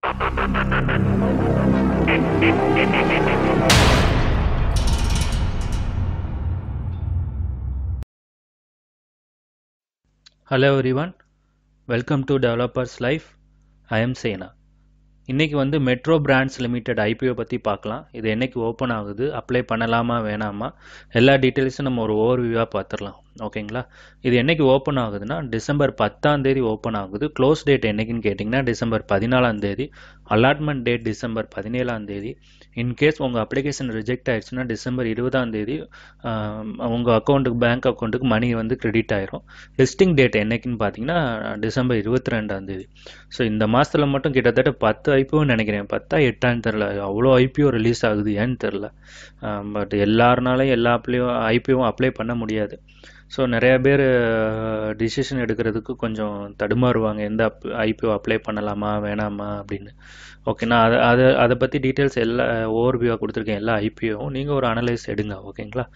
hello everyone welcome to developers life I am Sena இன்றைக்கி வந்து metro brands limited IPO பற்றி பார்க்கலாம் இது என்றைக்கு ஓப்பன் ஆகுது அப்ளை பண்ணலாமா வேணாமா எல்லா டீட்டெயில்ஸும் நம்ம ஒரு ஓவர்வியூவாக பார்த்துடலாம் ஓகேங்களா இது என்னைக்கு ஓப்பன் ஆகுதுன்னா டிசம்பர் பத்தாம் தேதி ஓப்பன் ஆகுது க்ளோஸ் டேட் என்னைக்குன்னு கேட்டிங்கன்னா டிசம்பர் பதினாலாம் தேதி அலாட்மெண்ட் டேட் டிசம்பர் பதினேழாம் தேதி இன்கேஸ் உங்கள் அப்ளிகேஷன் ரிஜெக்ட் ஆயிடுச்சுன்னா டிசம்பர் இருபதாம் தேதி உங்கள் அக்கௌண்ட்டுக்கு பேங்க் அக்கௌண்ட்டுக்கு மணி வந்து கிரெடிட் ஆயிரும் லிஸ்டிங் டேட் என்னைக்குன்னு பார்த்தீங்கன்னா டிசம்பர் இருபத்தி ரெண்டாம் தேதி ஸோ இந்த மாதத்தில் மட்டும் கிட்டத்தட்ட பத்து ஐபிஓன்னு நினைக்கிறேன் பத்தா எட்டான்னு தெரில அவ்வளோ ஐபிஓ ரிலீஸ் ஆகுது ஏன்னு தெரில பட் எல்லாருனாலையும் எல்லா அப்ளையும் ஐபிஓவும் அப்ளை பண்ண முடியாது ஸோ நிறையா பேர் டிசிஷன் எடுக்கிறதுக்கு கொஞ்சம் தடுமாறுவாங்க எந்த அப் ஐபிஓ அப்ளை பண்ணலாமா வேணாமா அப்படின்னு ஓகேண்ணா அதை அதை அதை பற்றி டீட்டெயில்ஸ் எல்லா ஓவர் வியூவாக கொடுத்துருக்கேன் எல்லா ஐபிஓவும் நீங்கள் ஒரு அனலைஸ் எடுங்க ஓகேங்களா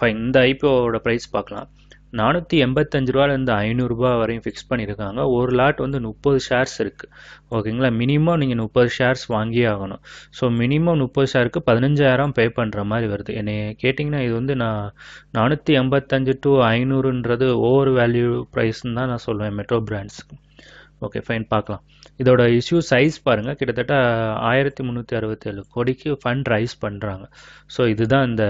ஃபைன் இந்த ஐபிஓவோட ப்ரைஸ் பார்க்கலாம் நானூற்றி எண்பத்தஞ்சு ரூபாலேருந்து ஐநூறுரூபா வரையும் ஃபிக்ஸ் பண்ணியிருக்காங்க ஒரு லாட் வந்து முப்பது ஷேர்ஸ் இருக்குது ஓகேங்களா மினிமம் நீங்கள் முப்பது ஷேர்ஸ் வாங்கியே ஆகணும் ஸோ மினிமம் முப்பது ஷேருக்கு பதினஞ்சாயிரம் பே பண்ணுற மாதிரி வருது என்னை கேட்டிங்கன்னா இது வந்து நான் நானூற்றி எண்பத்தஞ்சு டு ஐநூறுன்றது ஓவர் வேல்யூ ப்ரைஸ்ன்னு தான் நான் சொல்லுவேன் மெட்ரோ பிராண்ட்ஸ்க்கு ஓகே ஃபைன் பார்க்கலாம் இதோட இஷ்யூ சைஸ் பாருங்கள் கிட்டத்தட்ட ஆயிரத்தி முந்நூற்றி அறுபத்தேழு கோடிக்கு ஃபண்ட் ரைஸ் பண்ணுறாங்க ஸோ இதுதான் இந்த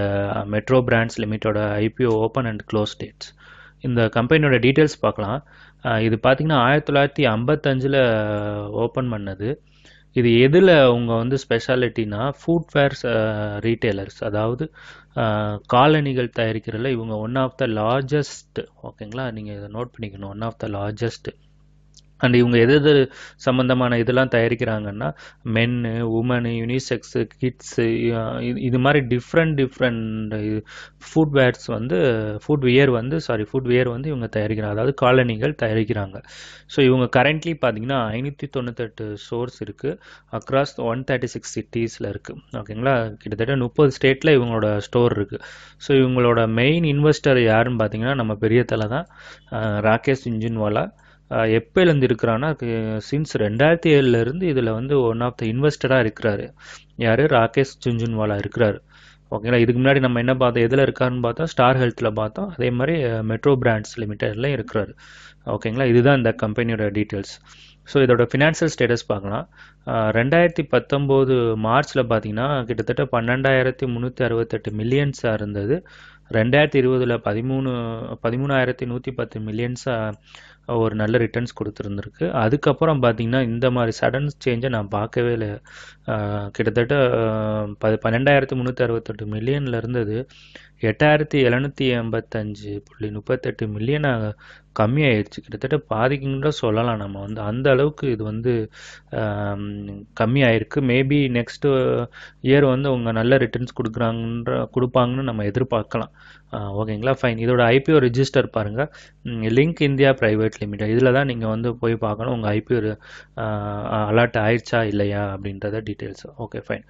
மெட்ரோ பிராண்ட்ஸ் லிமிட்டோட IPO open and close dates இந்த கம்பெனியோட டீட்டெயில்ஸ் பார்க்கலாம் இது பார்த்திங்கன்னா ஆயிரத்தி தொள்ளாயிரத்தி ஐம்பத்தஞ்சில் ஓப்பன் பண்ணது இது எதில் அவங்க வந்து ஸ்பெஷாலிட்டினா ஃபேர்ஸ் ரீட்டெய்லர்ஸ் அதாவது காலணிகள் தயாரிக்கிறதுல இவங்க ஒன் ஆஃப் த லார்ஜஸ்ட் ஓகேங்களா நீங்கள் இதை நோட் பண்ணிக்கணும் one of the largest and இவங்க எது எது சம்மந்தமான இதெல்லாம் தயாரிக்கிறாங்கன்னா மென்னு உமனு யூனிசெக்ஸு கிட்ஸு இது மாதிரி டிஃப்ரெண்ட் டிஃப்ரெண்ட் ஃபுட் வேர்ஸ் வந்து ஃபுட் வியர் வந்து சாரி ஃபுட் வியர் வந்து இவங்க தயாரிக்கிறாங்க அதாவது காலனிகள் தயாரிக்கிறாங்க ஸோ இவங்க கரண்ட்லி பார்த்தீங்கன்னா ஐநூற்றி தொண்ணூத்தெட்டு சோர்ஸ் இருக்குது அக்ராஸ் ஒன் தேர்ட்டி சிக்ஸ் சிட்டிஸில் இருக்குது ஓகேங்களா கிட்டத்தட்ட முப்பது ஸ்டேட்டில் இவங்களோட ஸ்டோர் இருக்குது ஸோ இவங்களோட மெயின் இன்வெஸ்டர் யாருன்னு பார்த்தீங்கன்னா நம்ம பெரிய தலை தான் ராகேஷ் இன்ஜின்வாலா எப்போலேருந்து இருக்கிறான்னா சின்ஸ் ரெண்டாயிரத்தி ஏழுலேருந்து இதில் வந்து ஒன் ஆஃப் த இன்வெஸ்டடாக இருக்கிறாரு யார் ராகேஷ் ஜுன்ஜுன்வாலா இருக்கிறார் ஓகேங்களா இதுக்கு முன்னாடி நம்ம என்ன பார்த்தோம் எதில் இருக்காருன்னு பார்த்தோம் ஸ்டார் ஹெல்த்தில் பார்த்தோம் அதே மாதிரி மெட்ரோ பிராண்ட்ஸ் லிமிட்டடில் இருக்கிறாரு ஓகேங்களா இதுதான் இந்த கம்பெனியோட டீட்டெயில்ஸ் ஸோ இதோட ஃபினான்ஷியல் ஸ்டேட்டஸ் பார்க்கலாம் ரெண்டாயிரத்தி பத்தொம்போது மார்ச்சில் பார்த்தீங்கன்னா கிட்டத்தட்ட பன்னெண்டாயிரத்தி முந்நூற்றி அறுபத்தெட்டு மில்லியன்ஸாக இருந்தது ரெண்டாயிரத்தி இருபதில் பதிமூணு பதிமூணாயிரத்தி நூற்றி பத்து மில்லியன்ஸாக ஒரு நல்ல ரிட்டர்ன்ஸ் கொடுத்துருந்துருக்கு அதுக்கப்புறம் பார்த்திங்கன்னா இந்த மாதிரி சடன் சேஞ்சை நான் பார்க்கவே இல்லை கிட்டத்தட்ட ப பன்னெண்டாயிரத்து முந்நூற்றி அறுபத்தெட்டு மில்லியனில் இருந்தது எட்டாயிரத்தி எழுநூற்றி எண்பத்தஞ்சு புள்ளி முப்பத்தெட்டு மில்லியனாக கம்மியாயிடுச்சு கிட்டத்தட்ட பாதிக்குன்னு சொல்லலாம் நம்ம வந்து அந்த அளவுக்கு இது வந்து கம்மியாயிருக்கு மேபி நெக்ஸ்ட்டு இயர் வந்து அவங்க நல்ல ரிட்டர்ன்ஸ் கொடுக்குறாங்கன்ற கொடுப்பாங்கன்னு நம்ம எதிர்பார்க்கலாம் ஓகேங்களா ஃபைன் இதோட ஐபிஓ ரிஜிஸ்டர் பாருங்க லிங்க் இந்தியா ப்ரைவேட் லிமிடெட் இதில் தான் நீங்கள் வந்து போய் பார்க்கணும் உங்கள் ஐபிஓ அலாட் ஆயிடுச்சா இல்லையா அப்படின்றத டீட்டெயில்ஸ் ஓகே ஃபைன்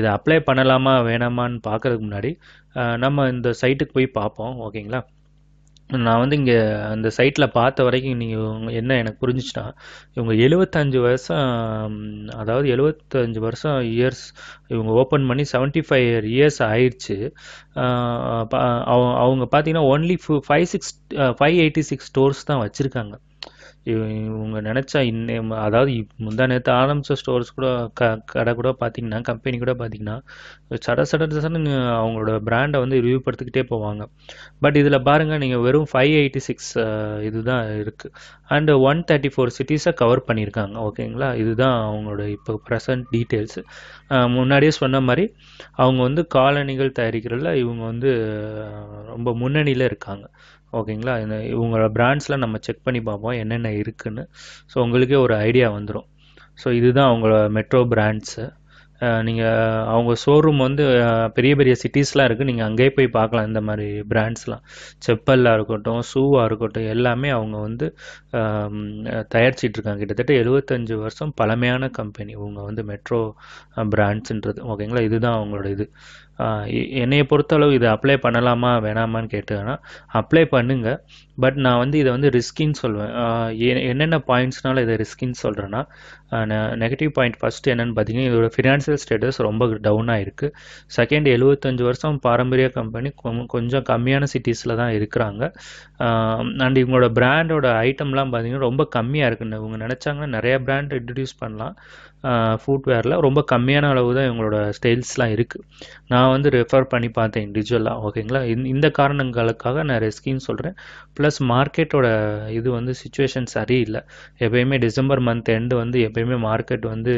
இதை அப்ளை பண்ணலாமா வேணாமான்னு பார்க்கறதுக்கு முன்னாடி நம்ம இந்த சைட்டுக்கு போய் பார்ப்போம் ஓகேங்களா நான் வந்து இங்கே அந்த சைட்டில் பார்த்த வரைக்கும் நீங்கள் என்ன எனக்கு புரிஞ்சிச்சுன்னா இவங்க எழுபத்தஞ்சு வருஷம் அதாவது எழுபத்தஞ்சு வருஷம் இயர்ஸ் இவங்க ஓப்பன் பண்ணி செவன்ட்டி ஃபைவ் இயர்ஸ் ஆயிடுச்சு அவங்க பார்த்தீங்கன்னா only five six five eighty six stores தான் வச்சுருக்காங்க இவங்க நினச்சா இன்னும் அதாவது முந்தா நேற்று ஆரம்பித்த ஸ்டோர்ஸ் கூட க கடை கூட பார்த்தீங்கன்னா கம்பெனி கூட பார்த்தீங்கன்னா சட சட சடன்னு அவங்களோட ப்ராண்டை வந்து ரிவ்யூ படுத்துக்கிட்டே போவாங்க பட் இதில் பாருங்கள் நீங்கள் வெறும் ஃபைவ் எயிட்டி சிக்ஸ் இதுதான் இருக்குது அண்டு ஒன் தேர்ட்டி ஃபோர் சிட்டிஸை கவர் பண்ணியிருக்காங்க ஓகேங்களா இதுதான் அவங்களோட இப்போ ப்ரெசன்ட் டீட்டெயில்ஸு முன்னாடியே சொன்ன மாதிரி அவங்க வந்து காலணிகள் தயாரிக்கிறதில் இவங்க வந்து ரொம்ப முன்னணியில் இருக்காங்க ஓகேங்களா இந்த இவங்களோட பிராண்ட்ஸில் நம்ம செக் பண்ணி பார்ப்போம் என்னென்ன இருக்குதுன்னு ஸோ உங்களுக்கே ஒரு ஐடியா வந்துடும் ஸோ இதுதான் அவங்களோட மெட்ரோ பிராண்ட்ஸு நீங்கள் அவங்க ஷோரூம் வந்து பெரிய பெரிய சிட்டிஸ்லாம் இருக்குது நீங்கள் அங்கேயே போய் பார்க்கலாம் இந்த மாதிரி பிராண்ட்ஸ்லாம் செப்பல்லாக இருக்கட்டும் ஷூவாக இருக்கட்டும் எல்லாமே அவங்க வந்து தயாரிச்சிட்ருக்காங்க கிட்டத்தட்ட எழுபத்தஞ்சு வருஷம் பழமையான கம்பெனி இவங்க வந்து மெட்ரோ பிராண்ட்ஸுன்றது ஓகேங்களா இதுதான் அவங்களோட இது என்னையை பொறுத்தளவு இதை அப்ளை பண்ணலாமா வேணாமான்னு கேட்டதுன்னா அப்ளை பண்ணுங்கள் பட் நான் வந்து இதை வந்து ரிஸ்கின்னு சொல்லுவேன் என்னென்ன பாயிண்ட்ஸ்னால இதை ரிஸ்கின்னு சொல்கிறேன்னா நெகட்டிவ் பாயிண்ட் ஃபஸ்ட்டு என்னென்னு பார்த்தீங்கன்னா இதோட ஃபினான்ஷியல் ஸ்டேட்டஸ் ரொம்ப டவுனாக இருக்குது செகண்ட் எழுபத்தஞ்சு வருஷம் பாரம்பரிய கம்பெனி கொஞ்சம் கம்மியான சிட்டிஸில் தான் இருக்கிறாங்க அண்ட் இவங்களோட பிராண்டோட ஐட்டம்லாம் பார்த்தீங்கன்னா ரொம்ப கம்மியாக இருக்குன்னு இவங்க நினச்சாங்கன்னா நிறைய பிராண்ட் இன்ட்ரடியூஸ் பண்ணலாம் ஃபுட்வேரில் ரொம்ப கம்மியான அளவு தான் இவங்களோட ஸ்டைல்ஸ்லாம் இருக்குது நான் வந்து ரெஃபர் பண்ணி பார்த்தேன் இண்டிவிஜுவலாக ஓகேங்களா இந்த காரணங்களுக்காக நான் ரிஸ்கின்னு சொல்கிறேன் ப்ளஸ் மார்க்கெட்டோட இது வந்து சுச்சுவேஷன் சரியில்லை எப்பயுமே டிசம்பர் மந்த் எண்டு வந்து எப்பயுமே மார்க்கெட் வந்து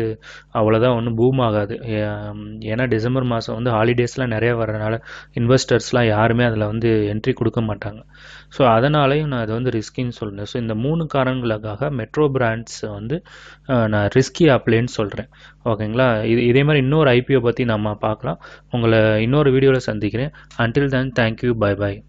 அவ்வளோதான் ஒன்றும் பூம் ஆகாது ஏன்னா டிசம்பர் மாதம் வந்து ஹாலிடேஸ்லாம் நிறைய வரனால இன்வெஸ்டர்ஸ்லாம் யாருமே அதில் வந்து என்ட்ரி கொடுக்க மாட்டாங்க ஸோ அதனாலையும் நான் அதை வந்து ரிஸ்கின்னு சொல்கிறேன் ஸோ இந்த மூணு காரணங்களுக்காக மெட்ரோ பிராண்ட்ஸை வந்து நான் ரிஸ்கி அப்ளைன்ஸ் சொல்கிறேன் ஓகேங்களா இது இதே மாதிரி இன்னொரு ஐபிஓ பற்றி நம்ம பார்க்கலாம் உங்களை இன்னொரு வீடியோவில் சந்திக்கிறேன் அன்டில் தென் தேங்க்யூ பை பாய்